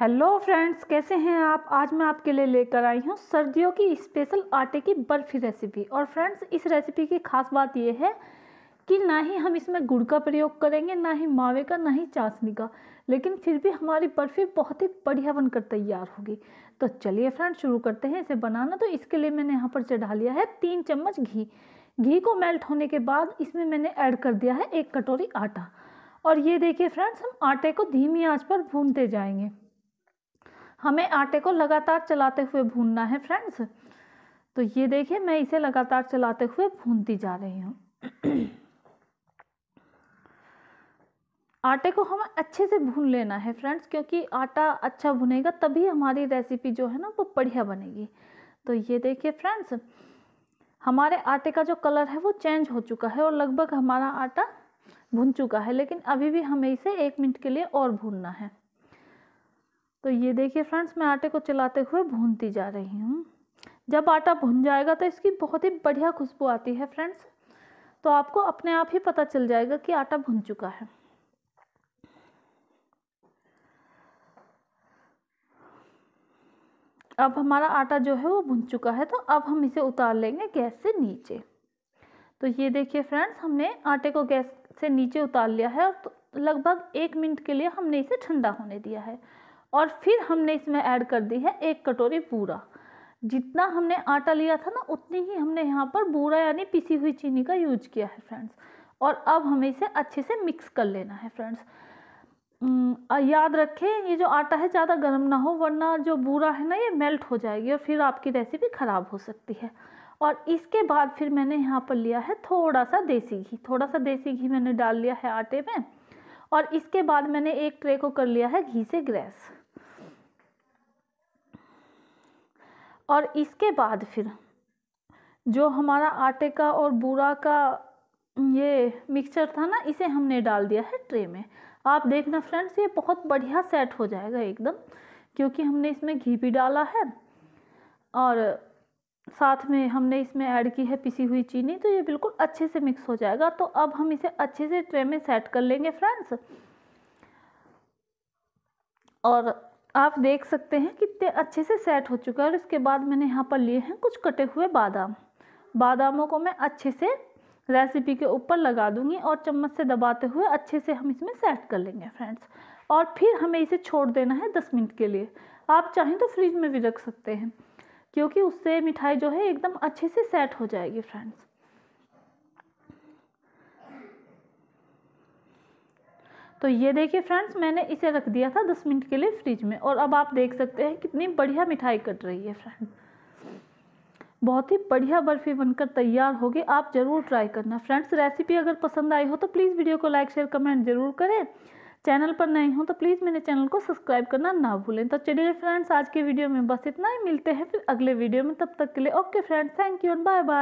hello friends कैसे हैं आप आज मैं आपके लिए लेकर आई हूँ सर्दियों की स्पेशल आटे की बर्फ़ी रेसिपी और फ्रेंड्स इस रेसिपी की खास बात यह है कि ना ही हम इसमें गुड़ का प्रयोग करेंगे ना ही मावे का ना ही चाशनी का लेकिन फिर भी हमारी बर्फ़ी बहुत ही बढ़िया बनकर तैयार होगी तो चलिए फ्रेंड्स शुरू करते हैं इसे बनाना तो इसके लिए मैंने यहाँ पर चढ़ा लिया है तीन चम्मच घी घी को मेल्ट होने के बाद इसमें मैंने ऐड कर दिया है एक कटोरी आटा और ये देखिए फ्रेंड्स हम आटे को धीमी आंच पर भूनते जाएंगे हमें आटे को लगातार चलाते हुए भूनना है फ्रेंड्स तो ये देखिए मैं इसे लगातार चलाते हुए भूनती जा रही हूँ आटे को हमें अच्छे से भून लेना है फ्रेंड्स क्योंकि आटा अच्छा भुनेगा तभी हमारी रेसिपी जो है ना वो बढ़िया बनेगी तो ये देखिए फ्रेंड्स हमारे आटे का जो कलर है वो चेंज हो चुका है और लगभग हमारा आटा भुन चुका है लेकिन अभी भी हमें इसे एक मिनट के लिए और भूनना है तो ये देखिए फ्रेंड्स मैं आटे को चलाते हुए भूनती जा रही हूँ जब आटा भुन जाएगा तो इसकी बहुत ही बढ़िया खुशबू आती है फ्रेंड्स तो आपको अपने आप ही पता चल जाएगा कि आटा भुन चुका है अब हमारा आटा जो है वो भुन चुका है तो अब हम इसे उतार लेंगे गैस से नीचे तो ये देखिए फ्रेंड्स हमने आटे को गैस से नीचे उतार लिया है और तो लगभग एक मिनट के लिए हमने इसे ठंडा होने दिया है और फिर हमने इसमें ऐड कर दी है एक कटोरी बूरा जितना हमने आटा लिया था ना उतनी ही हमने यहाँ पर बूरा यानी पिसी हुई चीनी का यूज किया है फ्रेंड्स और अब हमें इसे अच्छे से मिक्स कर लेना है फ्रेंड्स याद रखें ये जो आटा है ज़्यादा गर्म ना हो वरना जो बूरा है ना ये मेल्ट हो जाएगी और फिर आपकी रेसिपी ख़राब हो सकती है और इसके बाद फिर मैंने यहाँ पर लिया है थोड़ा सा देसी घी थोड़ा सा देसी घी मैंने डाल लिया है आटे में और इसके बाद मैंने एक ट्रे को कर लिया है घी से ग्रेस और इसके बाद फिर जो हमारा आटे का और बूरा का ये मिक्सचर था ना इसे हमने डाल दिया है ट्रे में आप देखना फ्रेंड्स ये बहुत बढ़िया सेट हो जाएगा एकदम क्योंकि हमने इसमें घी भी डाला है और साथ में हमने इसमें ऐड की है पिसी हुई चीनी तो ये बिल्कुल अच्छे से मिक्स हो जाएगा तो अब हम इसे अच्छे से ट्रे में सेट कर लेंगे फ्रेंड्स और आप देख सकते हैं कितने अच्छे से सेट हो चुका है और इसके बाद मैंने यहाँ पर लिए हैं कुछ कटे हुए बादाम बादामों को मैं अच्छे से रेसिपी के ऊपर लगा दूंगी और चम्मच से दबाते हुए अच्छे से हम इसमें सेट कर लेंगे फ्रेंड्स और फिर हमें इसे छोड़ देना है दस मिनट के लिए आप चाहें तो फ्रिज में भी रख सकते हैं क्योंकि उससे मिठाई जो है एकदम अच्छे से सेट हो जाएगी फ्रेंड्स तो ये देखिए फ्रेंड्स मैंने इसे रख दिया था दस मिनट के लिए फ्रिज में और अब आप देख सकते हैं कितनी बढ़िया मिठाई कट रही है फ्रेंड्स बहुत ही बढ़िया बर्फ़ी बनकर तैयार होगी आप ज़रूर ट्राई करना फ्रेंड्स रेसिपी अगर पसंद आई हो तो प्लीज़ वीडियो को लाइक शेयर कमेंट जरूर करें चैनल पर नए हो तो प्लीज़ मेरे चैनल को सब्सक्राइब करना ना भूलें तो चलिए फ्रेंड्स आज के वीडियो में बस इतना ही मिलते हैं फिर अगले वीडियो में तब तक के लिए okay friends thank you and bye bye